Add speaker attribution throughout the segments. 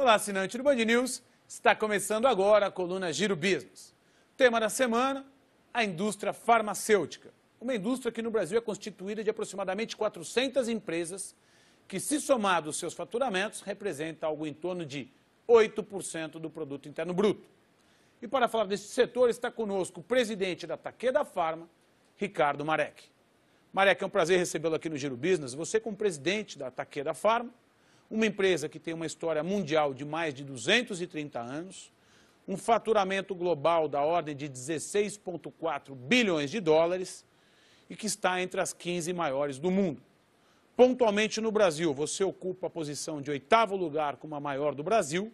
Speaker 1: Olá, assinante do Band News. Está começando agora a coluna Giro Business. Tema da semana: a indústria farmacêutica. Uma indústria que no Brasil é constituída de aproximadamente 400 empresas, que, se somado aos seus faturamentos, representa algo em torno de 8% do produto interno bruto. E para falar desse setor está conosco o presidente da Taqueda Farma, Ricardo Marek. Marek, é um prazer recebê-lo aqui no Giro Business. Você, como presidente da Taqueda Farma, uma empresa que tem uma história mundial de mais de 230 anos, um faturamento global da ordem de 16,4 bilhões de dólares e que está entre as 15 maiores do mundo. Pontualmente no Brasil, você ocupa a posição de oitavo lugar como a maior do Brasil,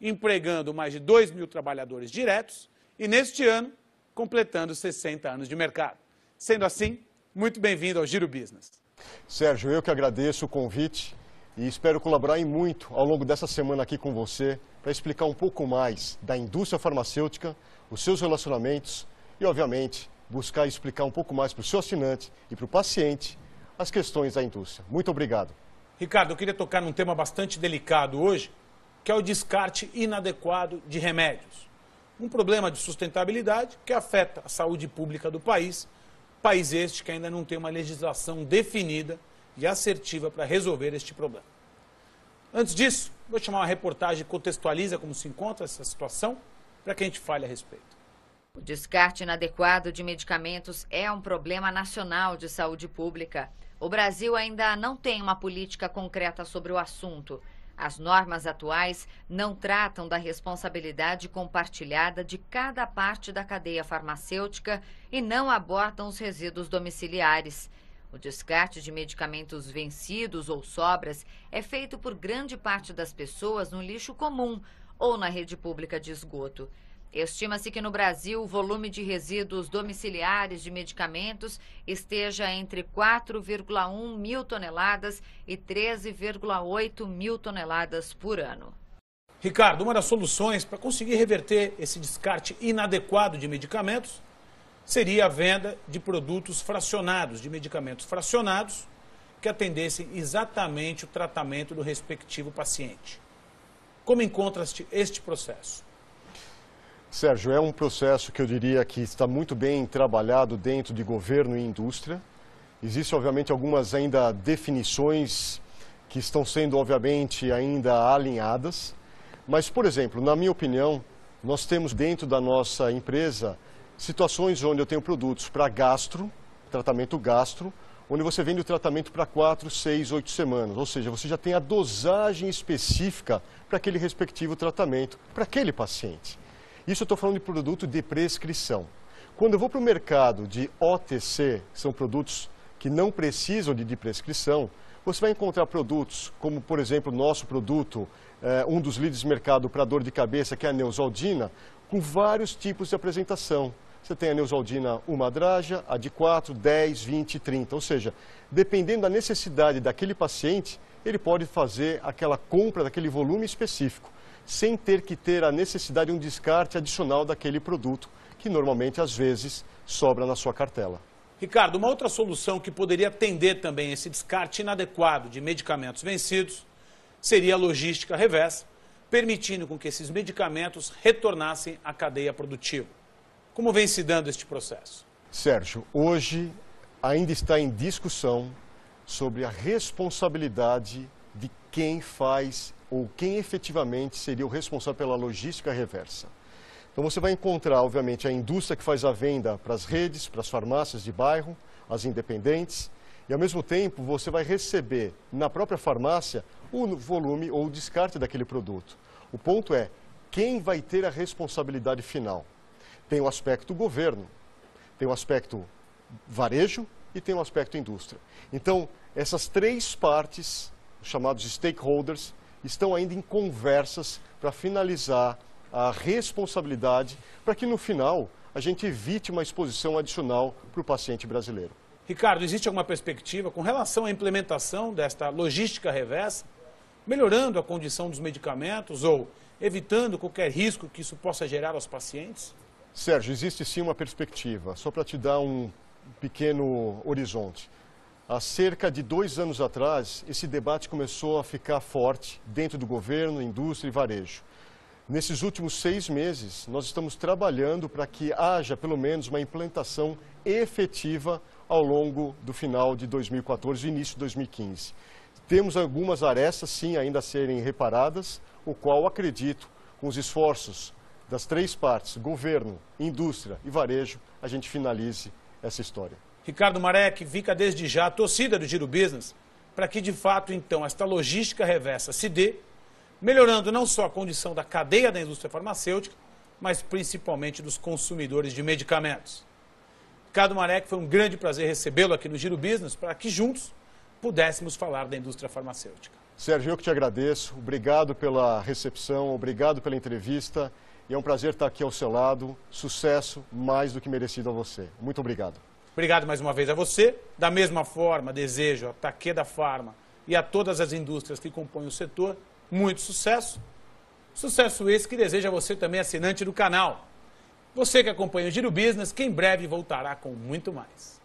Speaker 1: empregando mais de 2 mil trabalhadores diretos e, neste ano, completando 60 anos de mercado. Sendo assim, muito bem-vindo ao Giro Business.
Speaker 2: Sérgio, eu que agradeço o convite e espero colaborar em muito ao longo dessa semana aqui com você para explicar um pouco mais da indústria farmacêutica, os seus relacionamentos e, obviamente, buscar explicar um pouco mais para o seu assinante e para o paciente as questões da indústria. Muito obrigado.
Speaker 1: Ricardo, eu queria tocar num tema bastante delicado hoje, que é o descarte inadequado de remédios. Um problema de sustentabilidade que afeta a saúde pública do país, país este que ainda não tem uma legislação definida e assertiva para resolver este problema. Antes disso, vou chamar uma reportagem que contextualiza como se encontra essa situação para que a gente fale a respeito. O descarte inadequado de medicamentos é um problema nacional de saúde pública. O Brasil ainda não tem uma política concreta sobre o assunto. As normas atuais não tratam da responsabilidade compartilhada de cada parte da cadeia farmacêutica e não abordam os resíduos domiciliares. O descarte de medicamentos vencidos ou sobras é feito por grande parte das pessoas no lixo comum ou na rede pública de esgoto. Estima-se que no Brasil o volume de resíduos domiciliares de medicamentos esteja entre 4,1 mil toneladas e 13,8 mil toneladas por ano. Ricardo, uma das soluções para conseguir reverter esse descarte inadequado de medicamentos seria a venda de produtos fracionados, de medicamentos fracionados, que atendessem exatamente o tratamento do respectivo paciente. Como encontra este processo?
Speaker 2: Sérgio, é um processo que eu diria que está muito bem trabalhado dentro de governo e indústria. Existem, obviamente, algumas ainda definições que estão sendo, obviamente, ainda alinhadas. Mas, por exemplo, na minha opinião, nós temos dentro da nossa empresa situações onde eu tenho produtos para gastro, tratamento gastro, onde você vende o tratamento para 4, 6, 8 semanas. Ou seja, você já tem a dosagem específica para aquele respectivo tratamento, para aquele paciente. Isso eu estou falando de produto de prescrição. Quando eu vou para o mercado de OTC, que são produtos que não precisam de, de prescrição, você vai encontrar produtos como, por exemplo, o nosso produto, eh, um dos líderes de mercado para dor de cabeça, que é a Neusaldina, com vários tipos de apresentação. Você tem a Neusaldina uma draja, a de 4, 10, 20, 30. Ou seja, dependendo da necessidade daquele paciente, ele pode fazer aquela compra daquele volume específico, sem ter que ter a necessidade de um descarte adicional daquele produto, que normalmente, às vezes, sobra na sua cartela.
Speaker 1: Ricardo, uma outra solução que poderia atender também esse descarte inadequado de medicamentos vencidos seria a logística reversa, permitindo com que esses medicamentos retornassem à cadeia produtiva. Como vem se dando este processo?
Speaker 2: Sérgio, hoje ainda está em discussão sobre a responsabilidade de quem faz ou quem efetivamente seria o responsável pela logística reversa. Então você vai encontrar, obviamente, a indústria que faz a venda para as redes, para as farmácias de bairro, as independentes, e ao mesmo tempo você vai receber na própria farmácia o volume ou o descarte daquele produto. O ponto é quem vai ter a responsabilidade final. Tem o aspecto governo, tem o aspecto varejo e tem o aspecto indústria. Então, essas três partes, chamados stakeholders, estão ainda em conversas para finalizar a responsabilidade, para que no final a gente evite uma exposição adicional para o paciente brasileiro.
Speaker 1: Ricardo, existe alguma perspectiva com relação à implementação desta logística reversa, melhorando a condição dos medicamentos ou evitando qualquer risco que isso possa gerar aos pacientes?
Speaker 2: Sérgio, existe sim uma perspectiva. Só para te dar um pequeno horizonte. Há cerca de dois anos atrás, esse debate começou a ficar forte dentro do governo, indústria e varejo. Nesses últimos seis meses, nós estamos trabalhando para que haja, pelo menos, uma implantação efetiva ao longo do final de 2014 e início de 2015. Temos algumas arestas, sim, ainda a serem reparadas, o qual acredito, com os esforços das três partes, governo, indústria e varejo, a gente finalize essa história.
Speaker 1: Ricardo Marek, fica desde já a torcida do Giro Business para que, de fato, então, esta logística reversa se dê, melhorando não só a condição da cadeia da indústria farmacêutica, mas principalmente dos consumidores de medicamentos. Ricardo Marek, foi um grande prazer recebê-lo aqui no Giro Business para que juntos pudéssemos falar da indústria farmacêutica.
Speaker 2: Sérgio, eu que te agradeço. Obrigado pela recepção, obrigado pela entrevista. E é um prazer estar aqui ao seu lado. Sucesso mais do que merecido a você. Muito obrigado.
Speaker 1: Obrigado mais uma vez a você. Da mesma forma, desejo a Taqueda Farma e a todas as indústrias que compõem o setor muito sucesso. Sucesso esse que deseja você também, assinante do canal. Você que acompanha o Giro Business, que em breve voltará com muito mais.